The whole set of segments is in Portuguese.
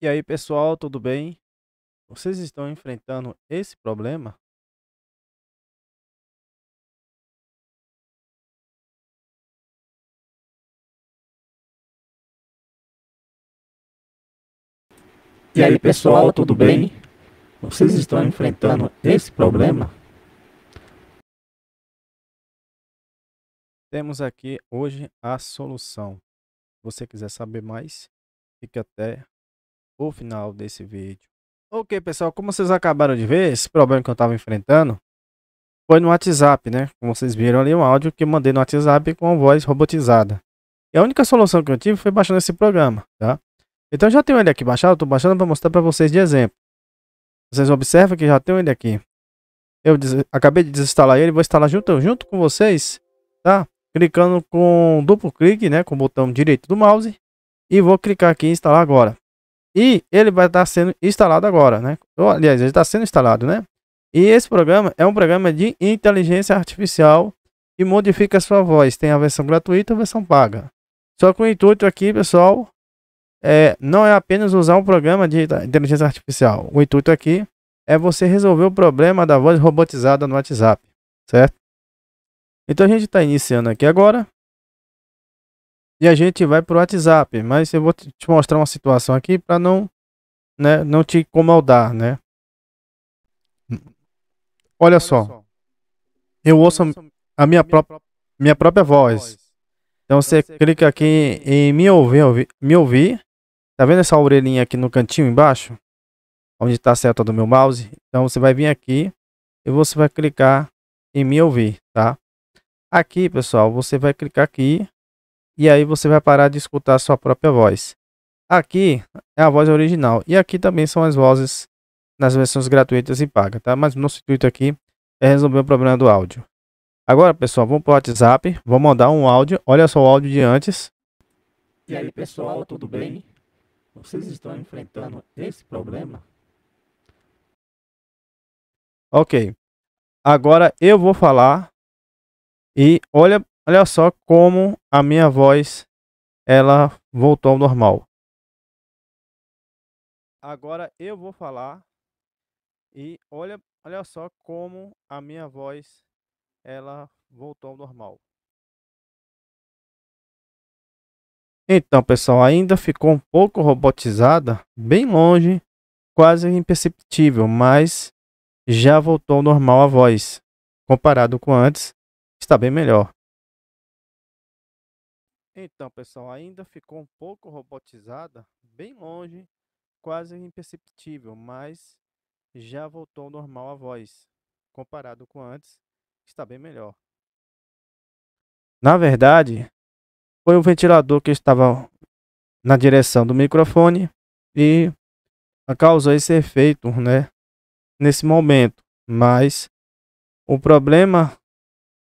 E aí, pessoal, tudo bem? Vocês estão enfrentando esse problema? E aí, pessoal, tudo bem? Vocês estão enfrentando esse problema? Temos aqui hoje a solução. Se você quiser saber mais, fique até o final desse vídeo. Ok, pessoal, como vocês acabaram de ver, esse problema que eu estava enfrentando foi no WhatsApp, né? Como vocês viram ali, um áudio que eu mandei no WhatsApp com voz robotizada. E a única solução que eu tive foi baixando esse programa, tá? Então já tenho ele aqui baixado, estou baixando para mostrar para vocês de exemplo. Vocês observam que já tenho ele aqui. Eu acabei de desinstalar ele, vou instalar junto, junto com vocês, tá? Clicando com duplo clique, né? Com o botão direito do mouse. E vou clicar aqui em instalar agora. E ele vai estar tá sendo instalado agora, né? Ou, aliás, ele está sendo instalado, né? E esse programa é um programa de inteligência artificial que modifica a sua voz. Tem a versão gratuita e a versão paga. Só que o intuito aqui, pessoal, é, não é apenas usar um programa de inteligência artificial. O intuito aqui é você resolver o problema da voz robotizada no WhatsApp, certo? Então a gente está iniciando aqui agora e a gente vai pro WhatsApp. Mas eu vou te mostrar uma situação aqui para não, né, não te incomodar, né? Olha só, eu ouço a minha, pró minha própria voz. Então você então clica aqui em me ouvir, ouvir, me ouvir. Tá vendo essa orelhinha aqui no cantinho embaixo? Onde está a seta do meu mouse? Então você vai vir aqui e você vai clicar em me ouvir, tá? Aqui, pessoal, você vai clicar aqui e aí você vai parar de escutar a sua própria voz. Aqui é a voz original. E aqui também são as vozes nas versões gratuitas e pagas, tá? Mas nosso intuito aqui é resolver o problema do áudio. Agora, pessoal, vamos para o WhatsApp. Vou mandar um áudio. Olha só o áudio de antes. E aí, pessoal, tudo bem? Vocês estão enfrentando esse problema? Ok. Agora eu vou falar. E olha Olha só como a minha voz ela voltou ao normal. Agora eu vou falar e olha, olha só como a minha voz ela voltou ao normal. Então, pessoal, ainda ficou um pouco robotizada, bem longe, quase imperceptível, mas já voltou ao normal a voz. Comparado com antes, está bem melhor. Então, pessoal, ainda ficou um pouco robotizada, bem longe, quase imperceptível, mas já voltou ao normal a voz. Comparado com antes, está bem melhor. Na verdade, foi o ventilador que estava na direção do microfone e causou esse efeito, né? Nesse momento, mas o problema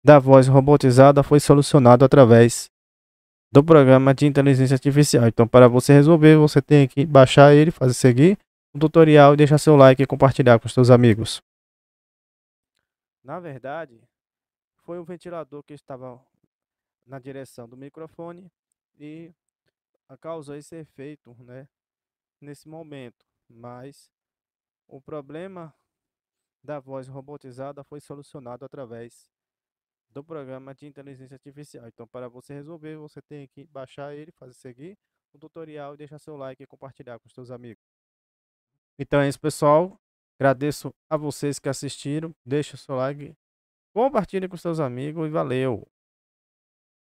da voz robotizada foi solucionado através do programa de inteligência artificial. Então, para você resolver, você tem que baixar ele, fazer seguir o tutorial e deixar seu like e compartilhar com seus amigos. Na verdade, foi o ventilador que estava na direção do microfone e causou esse efeito, né, nesse momento. Mas o problema da voz robotizada foi solucionado através do programa de inteligência artificial. Então, para você resolver, você tem que baixar ele, fazer seguir o tutorial, deixar seu like e compartilhar com seus amigos. Então é isso, pessoal. Agradeço a vocês que assistiram. Deixe o seu like, compartilhe com seus amigos e valeu!